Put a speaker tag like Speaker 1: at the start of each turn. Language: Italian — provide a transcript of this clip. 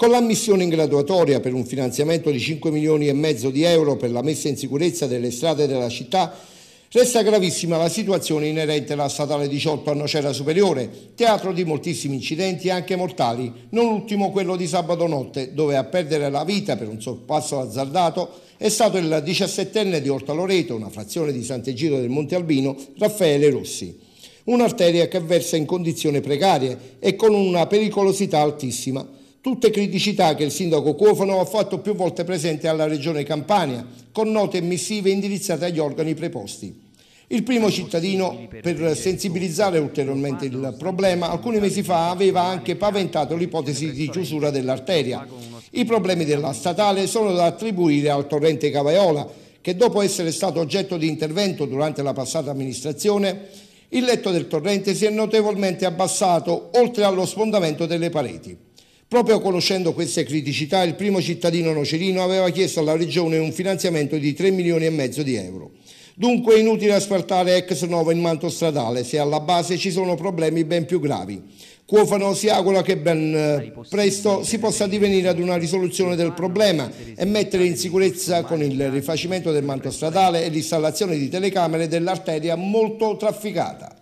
Speaker 1: con l'ammissione in graduatoria per un finanziamento di 5 milioni e mezzo di euro per la messa in sicurezza delle strade della città, resta gravissima la situazione inerente alla statale 18 a Nocera Superiore, teatro di moltissimi incidenti anche mortali, non ultimo quello di sabato notte, dove a perdere la vita per un sorpasso azzardato è stato il 17enne di Orta Loreto, una frazione di Sant'Egiro del Monte Albino, Raffaele Rossi un'arteria che versa in condizioni precarie e con una pericolosità altissima, Tutte criticità che il sindaco Cuofano ha fatto più volte presente alla regione Campania, con note missive indirizzate agli organi preposti. Il primo cittadino, per sensibilizzare ulteriormente il problema, alcuni mesi fa aveva anche paventato l'ipotesi di chiusura dell'arteria. I problemi della statale sono da attribuire al torrente Cavaiola, che dopo essere stato oggetto di intervento durante la passata amministrazione, il letto del torrente si è notevolmente abbassato oltre allo sfondamento delle pareti. Proprio conoscendo queste criticità, il primo cittadino nocerino aveva chiesto alla Regione un finanziamento di 3 milioni e mezzo di euro. Dunque è inutile asfaltare ex novo in manto stradale se alla base ci sono problemi ben più gravi. Cuofano si augura che ben eh, presto si possa divenire ad una risoluzione del problema e mettere in sicurezza con il rifacimento del manto stradale e l'installazione di telecamere dell'arteria molto trafficata.